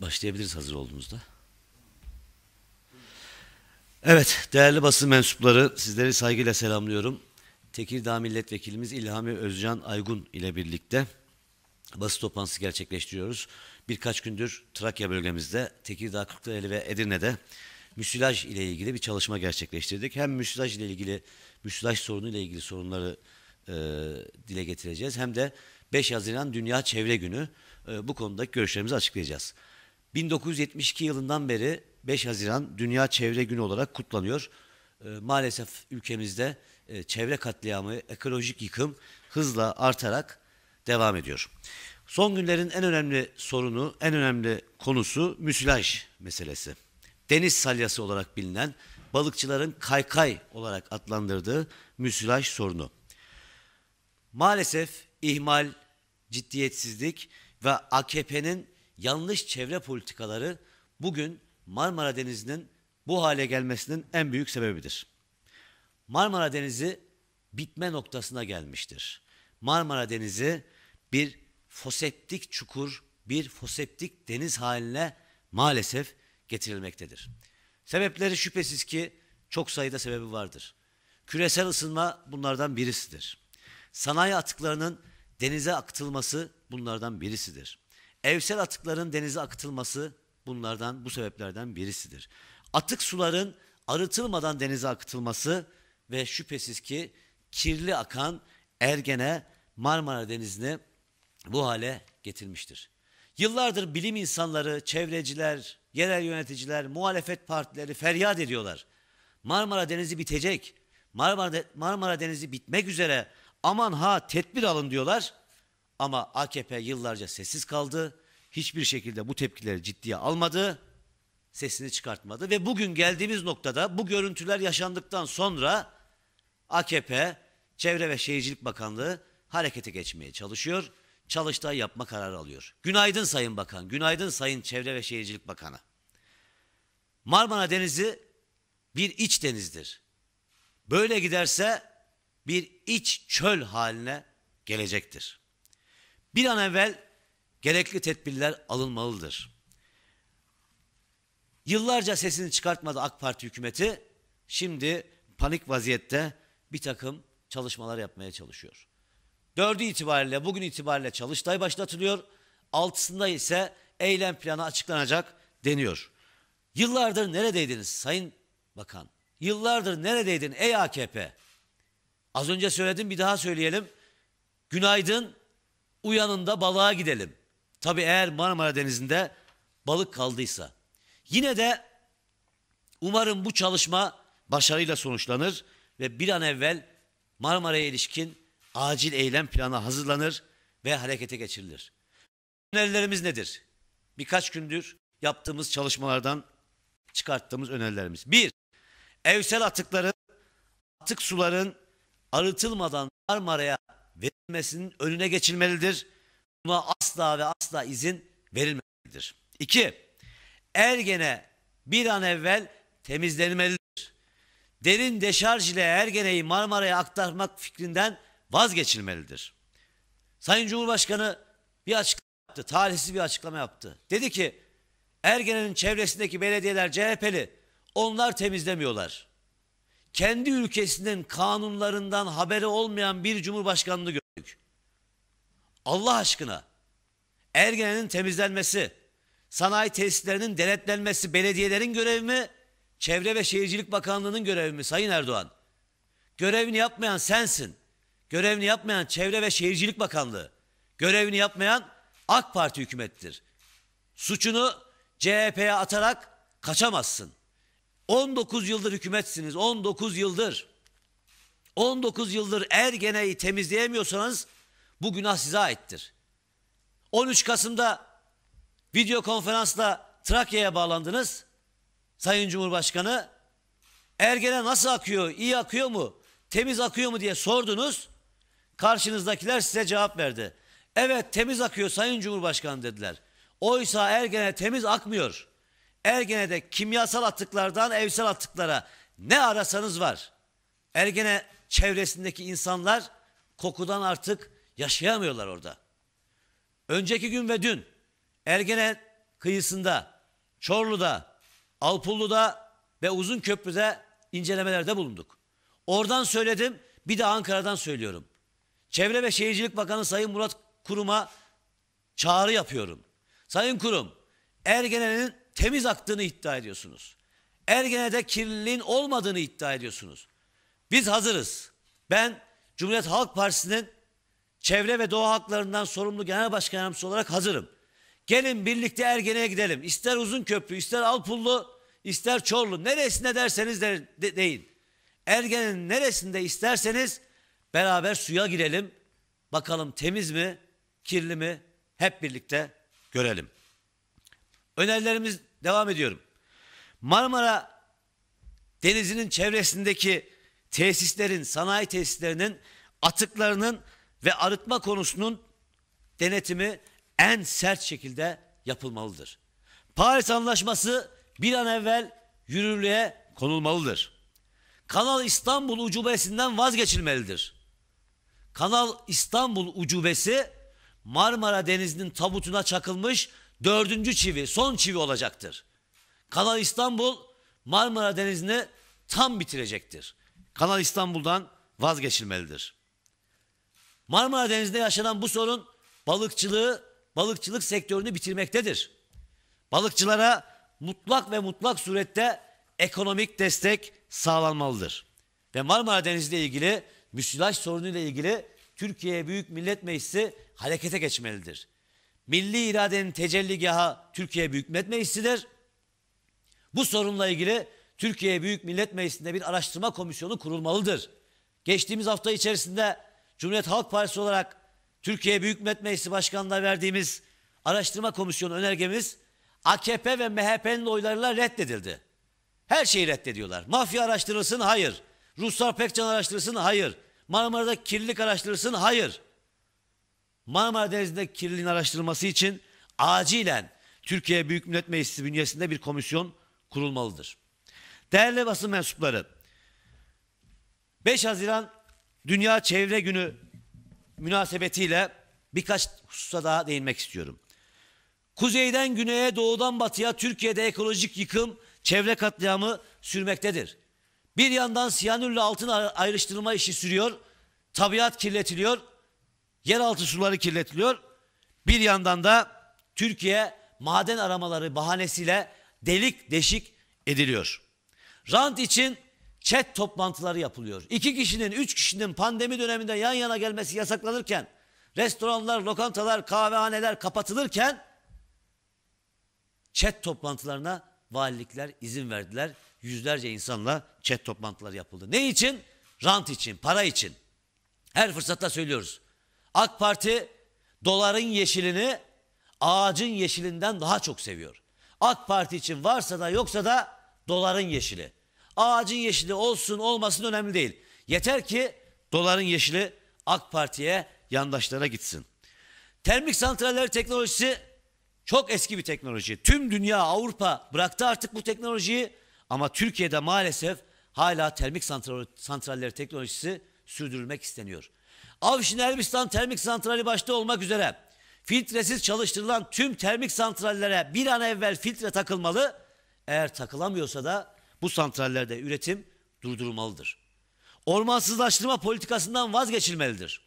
başlayabiliriz hazır olduğumuzda. Evet, değerli basın mensupları, sizleri saygıyla selamlıyorum. Tekirdağ Milletvekilimiz İlhami Özcan Aygun ile birlikte basın toplantısı gerçekleştiriyoruz. Birkaç gündür Trakya bölgemizde, Tekirdağ, Kırklareli ve Edirne'de müsilaj ile ilgili bir çalışma gerçekleştirdik. Hem müsilaj ile ilgili, müsilaj sorunu ile ilgili sorunları e, dile getireceğiz. Hem de 5 Haziran Dünya Çevre Günü e, bu konudaki görüşlerimizi açıklayacağız. 1972 yılından beri 5 Haziran Dünya Çevre Günü olarak kutlanıyor. Ee, maalesef ülkemizde e, çevre katliamı, ekolojik yıkım hızla artarak devam ediyor. Son günlerin en önemli sorunu, en önemli konusu müsilaj meselesi. Deniz salyası olarak bilinen balıkçıların kaykay olarak adlandırdığı müsilaj sorunu. Maalesef ihmal, ciddiyetsizlik ve AKP'nin yanlış çevre politikaları bugün Marmara Denizi'nin bu hale gelmesinin en büyük sebebidir. Marmara Denizi bitme noktasına gelmiştir. Marmara Denizi bir foseptik çukur, bir foseptik deniz haline maalesef getirilmektedir. Sebepleri şüphesiz ki çok sayıda sebebi vardır. Küresel ısınma bunlardan birisidir. Sanayi atıklarının denize aktılması bunlardan birisidir. Evsel atıkların denize akıtılması bunlardan bu sebeplerden birisidir. Atık suların arıtılmadan denize akıtılması ve şüphesiz ki kirli akan Ergene Marmara Denizi'ni bu hale getirmiştir. Yıllardır bilim insanları, çevreciler, yerel yöneticiler, muhalefet partileri feryat ediyorlar. Marmara Denizi bitecek. Marmara, Marmara Denizi bitmek üzere. Aman ha tedbir alın diyorlar. Ama AKP yıllarca sessiz kaldı. Hiçbir şekilde bu tepkileri ciddiye almadı. Sesini çıkartmadı ve bugün geldiğimiz noktada bu görüntüler yaşandıktan sonra AKP Çevre ve Şehircilik Bakanlığı harekete geçmeye çalışıyor. Çalıştay yapma kararı alıyor. Günaydın Sayın Bakan, günaydın Sayın Çevre ve Şehircilik Bakanı. Marmara Denizi bir iç denizdir. Böyle giderse bir iç çöl haline gelecektir bir an evvel gerekli tedbirler alınmalıdır. Yıllarca sesini çıkartmadı AK Parti hükümeti. Şimdi panik vaziyette bir takım çalışmalar yapmaya çalışıyor. Dördü itibariyle bugün itibariyle çalıştay başlatılıyor. Altısında ise eylem planı açıklanacak deniyor. Yıllardır neredeydiniz Sayın Bakan? Yıllardır neredeydin ey AKP? Az önce söyledim bir daha söyleyelim. Günaydın Uyanın da balığa gidelim. Tabi eğer Marmara Denizi'nde balık kaldıysa. Yine de umarım bu çalışma başarıyla sonuçlanır ve bir an evvel Marmara'ya ilişkin acil eylem planı hazırlanır ve harekete geçirilir. Önerilerimiz nedir? Birkaç gündür yaptığımız çalışmalardan çıkarttığımız önerilerimiz. Bir, evsel atıkların, atık suların arıtılmadan Marmara'ya verilmesinin önüne geçilmelidir. Buna asla ve asla izin verilmelidir. İki, Ergene bir an evvel temizlenmelidir. Derin deşarj ile Ergene'yi Marmara'ya aktarmak fikrinden vazgeçilmelidir. Sayın Cumhurbaşkanı bir açıklama yaptı, talihsiz bir açıklama yaptı. Dedi ki Ergene'nin çevresindeki belediyeler CHP'li, onlar temizlemiyorlar kendi ülkesinin kanunlarından haberi olmayan bir cumhurbaşkanını gördük. Allah aşkına Ergene'nin temizlenmesi, sanayi tesislerinin denetlenmesi belediyelerin görevi mi? Çevre ve Şehircilik Bakanlığı'nın görevi mi Sayın Erdoğan? Görevini yapmayan sensin. Görevini yapmayan Çevre ve Şehircilik Bakanlığı. Görevini yapmayan AK Parti hükümettir. Suçunu CHP'ye atarak kaçamazsın. 19 yıldır hükümetsiniz. 19 yıldır. 19 yıldır Ergene'yi temizleyemiyorsanız bu günah size aittir. 13 Kasım'da video konferansla Trakya'ya bağlandınız. Sayın Cumhurbaşkanı Ergene nasıl akıyor, iyi akıyor mu, temiz akıyor mu diye sordunuz. Karşınızdakiler size cevap verdi. Evet temiz akıyor Sayın Cumhurbaşkanı dediler. Oysa Ergene temiz akmıyor. Ergene'de kimyasal atıklardan evsel atıklara ne arasanız var. Ergene çevresindeki insanlar kokudan artık yaşayamıyorlar orada. Önceki gün ve dün Ergene kıyısında, Çorlu'da, Alpullu'da ve Uzun Köprü'de incelemelerde bulunduk. Oradan söyledim, bir de Ankara'dan söylüyorum. Çevre ve Şehircilik Bakanı Sayın Murat Kurum'a çağrı yapıyorum. Sayın Kurum, Ergene'nin temiz aktığını iddia ediyorsunuz. Ergene'de kirliliğin olmadığını iddia ediyorsunuz. Biz hazırız. Ben Cumhuriyet Halk Partisi'nin çevre ve doğa haklarından sorumlu genel başkan yardımcısı olarak hazırım. Gelin birlikte Ergene'ye gidelim. İster uzun köprü, ister Alpullu, ister Çorlu. neresinde derseniz de, de, deyin. Ergene'nin neresinde isterseniz beraber suya girelim. Bakalım temiz mi, kirli mi hep birlikte görelim. Önerilerimiz Devam ediyorum. Marmara Denizi'nin çevresindeki tesislerin, sanayi tesislerinin atıklarının ve arıtma konusunun denetimi en sert şekilde yapılmalıdır. Paris Anlaşması bir an evvel yürürlüğe konulmalıdır. Kanal İstanbul ucubesinden vazgeçilmelidir. Kanal İstanbul ucubesi Marmara Denizi'nin tabutuna çakılmış dördüncü çivi, son çivi olacaktır. Kanal İstanbul Marmara Denizi'ni tam bitirecektir. Kanal İstanbul'dan vazgeçilmelidir. Marmara Denizi'nde yaşanan bu sorun balıkçılığı, balıkçılık sektörünü bitirmektedir. Balıkçılara mutlak ve mutlak surette ekonomik destek sağlanmalıdır. Ve Marmara Denizi ile ilgili müsilaj sorunu ile ilgili Türkiye Büyük Millet Meclisi harekete geçmelidir milli iradenin tecelligaha Türkiye Büyük Millet Meclisi'dir. Bu sorunla ilgili Türkiye Büyük Millet Meclisi'nde bir araştırma komisyonu kurulmalıdır. Geçtiğimiz hafta içerisinde Cumhuriyet Halk Partisi olarak Türkiye Büyük Millet Meclisi Başkanı'na verdiğimiz araştırma komisyonu önergemiz AKP ve MHP'nin oylarıyla reddedildi. Her şeyi reddediyorlar. Mafya araştırılsın hayır. Ruslar Pekcan araştırılsın hayır. Marmara'da kirlilik araştırılsın hayır. Marmara Denizi'nde kirliliğin araştırılması için acilen Türkiye Büyük Millet Meclisi bünyesinde bir komisyon kurulmalıdır. Değerli basın mensupları, 5 Haziran Dünya Çevre Günü münasebetiyle birkaç hususa daha değinmek istiyorum. Kuzeyden güneye, doğudan batıya Türkiye'de ekolojik yıkım, çevre katliamı sürmektedir. Bir yandan siyanürle altın ayrıştırma işi sürüyor, tabiat kirletiliyor, Yeraltı suları kirletiliyor. Bir yandan da Türkiye maden aramaları bahanesiyle delik deşik ediliyor. Rant için chat toplantıları yapılıyor. İki kişinin, üç kişinin pandemi döneminde yan yana gelmesi yasaklanırken, restoranlar, lokantalar, kahvehaneler kapatılırken chat toplantılarına valilikler izin verdiler. Yüzlerce insanla chat toplantıları yapıldı. Ne için? Rant için, para için. Her fırsatta söylüyoruz. AK Parti doların yeşilini ağacın yeşilinden daha çok seviyor. AK Parti için varsa da yoksa da doların yeşili. Ağacın yeşili olsun olmasın önemli değil. Yeter ki doların yeşili AK Parti'ye yandaşlarına gitsin. Termik santralleri teknolojisi çok eski bir teknoloji. Tüm dünya Avrupa bıraktı artık bu teknolojiyi ama Türkiye'de maalesef hala termik santralleri teknolojisi sürdürülmek isteniyor. Avşin Elbistan Termik Santrali başta olmak üzere filtresiz çalıştırılan tüm termik santrallere bir an evvel filtre takılmalı. Eğer takılamıyorsa da bu santrallerde üretim durdurulmalıdır. Ormansızlaştırma politikasından vazgeçilmelidir.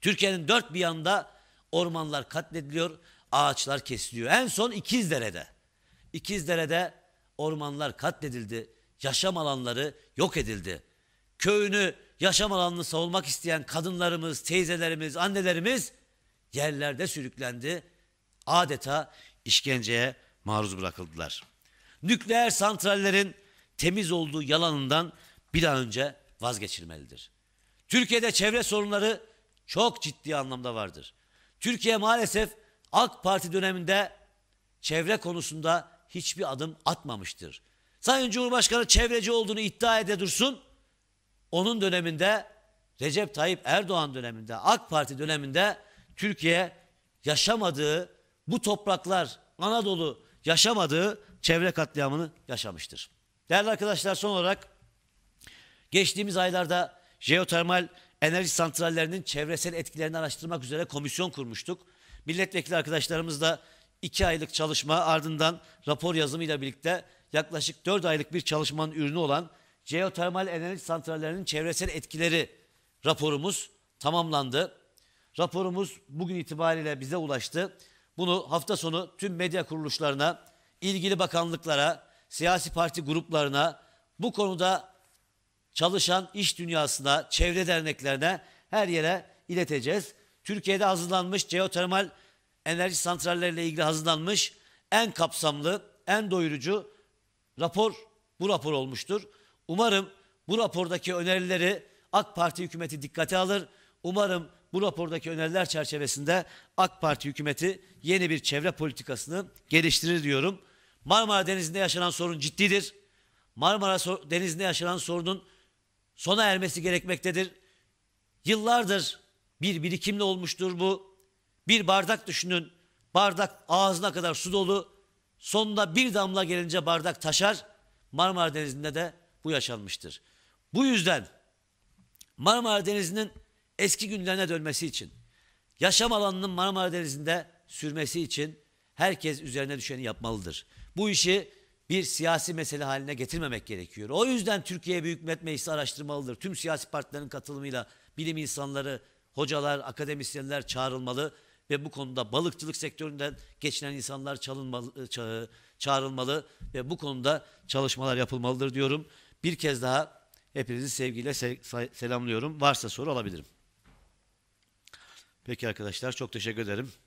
Türkiye'nin dört bir yanında ormanlar katlediliyor, ağaçlar kesiliyor. En son İkizdere'de. İkizdere'de ormanlar katledildi, yaşam alanları yok edildi köyünü, yaşam alanını savunmak isteyen kadınlarımız, teyzelerimiz, annelerimiz yerlerde sürüklendi. Adeta işkenceye maruz bırakıldılar. Nükleer santrallerin temiz olduğu yalanından bir an önce vazgeçilmelidir. Türkiye'de çevre sorunları çok ciddi anlamda vardır. Türkiye maalesef AK Parti döneminde çevre konusunda hiçbir adım atmamıştır. Sayın Cumhurbaşkanı çevreci olduğunu iddia ede dursun onun döneminde Recep Tayyip Erdoğan döneminde, AK Parti döneminde Türkiye yaşamadığı, bu topraklar Anadolu yaşamadığı çevre katliamını yaşamıştır. Değerli arkadaşlar son olarak geçtiğimiz aylarda jeotermal enerji santrallerinin çevresel etkilerini araştırmak üzere komisyon kurmuştuk. Milletvekili arkadaşlarımız da iki aylık çalışma ardından rapor yazımıyla birlikte yaklaşık dört aylık bir çalışmanın ürünü olan Jeotermal enerji santrallerinin çevresel etkileri raporumuz tamamlandı. Raporumuz bugün itibariyle bize ulaştı. Bunu hafta sonu tüm medya kuruluşlarına, ilgili bakanlıklara, siyasi parti gruplarına, bu konuda çalışan iş dünyasına, çevre derneklerine her yere ileteceğiz. Türkiye'de hazırlanmış jeotermal enerji santralleriyle ilgili hazırlanmış en kapsamlı, en doyurucu rapor bu rapor olmuştur. Umarım bu rapordaki önerileri AK Parti hükümeti dikkate alır. Umarım bu rapordaki öneriler çerçevesinde AK Parti hükümeti yeni bir çevre politikasını geliştirir diyorum. Marmara Denizi'nde yaşanan sorun ciddidir. Marmara Denizi'nde yaşanan sorunun sona ermesi gerekmektedir. Yıllardır bir birikimle olmuştur bu. Bir bardak düşünün. Bardak ağzına kadar su dolu. Sonunda bir damla gelince bardak taşar. Marmara Denizi'nde de bu yaşanmıştır. Bu yüzden Marmara Denizi'nin eski günlerine dönmesi için, yaşam alanının Marmara Denizi'nde sürmesi için herkes üzerine düşeni yapmalıdır. Bu işi bir siyasi mesele haline getirmemek gerekiyor. O yüzden Türkiye Büyük Millet Meclisi araştırmalıdır. Tüm siyasi partilerin katılımıyla bilim insanları, hocalar, akademisyenler çağrılmalı ve bu konuda balıkçılık sektöründen geçinen insanlar çağrılmalı ve bu konuda çalışmalar yapılmalıdır diyorum. Bir kez daha hepinizi sevgiyle selamlıyorum. Varsa soru alabilirim. Peki arkadaşlar çok teşekkür ederim.